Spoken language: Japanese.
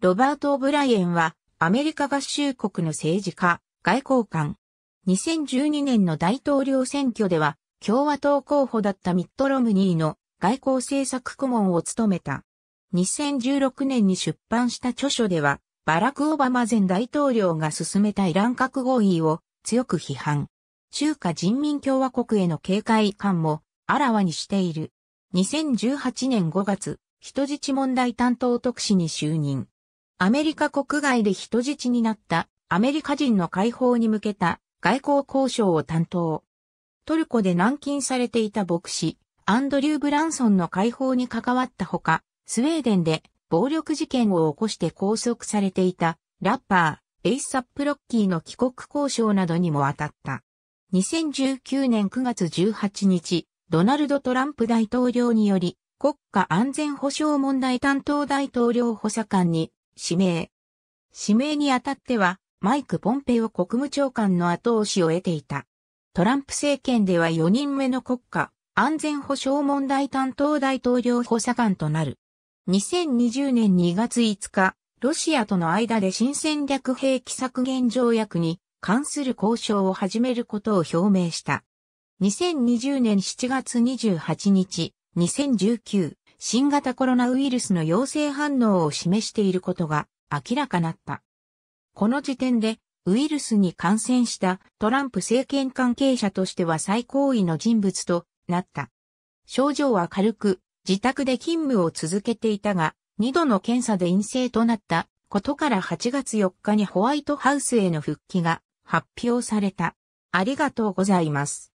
ロバート・オブライエンは、アメリカ合衆国の政治家、外交官。2012年の大統領選挙では、共和党候補だったミット・ロムニーの外交政策顧問を務めた。2016年に出版した著書では、バラク・オバマ前大統領が進めたイラン核合意を強く批判。中華人民共和国への警戒感もあらわにしている。2018年5月、人質問題担当特使に就任。アメリカ国外で人質になったアメリカ人の解放に向けた外交交渉を担当。トルコで軟禁されていた牧師、アンドリュー・ブランソンの解放に関わったほか、スウェーデンで暴力事件を起こして拘束されていたラッパー、エイサップロッキーの帰国交渉などにも当たった。2019年9月18日、ドナルド・トランプ大統領により、国家安全保障問題担当大統領補佐官に指名。指名にあたっては、マイク・ポンペイオ国務長官の後押しを得ていた。トランプ政権では4人目の国家、安全保障問題担当大統領補佐官となる。2020年2月5日、ロシアとの間で新戦略兵器削減条約に関する交渉を始めることを表明した。2020年7月28日、2019新型コロナウイルスの陽性反応を示していることが明らかなった。この時点でウイルスに感染したトランプ政権関係者としては最高位の人物となった。症状は軽く、自宅で勤務を続けていたが、2度の検査で陰性となったことから8月4日にホワイトハウスへの復帰が発表された。ありがとうございます。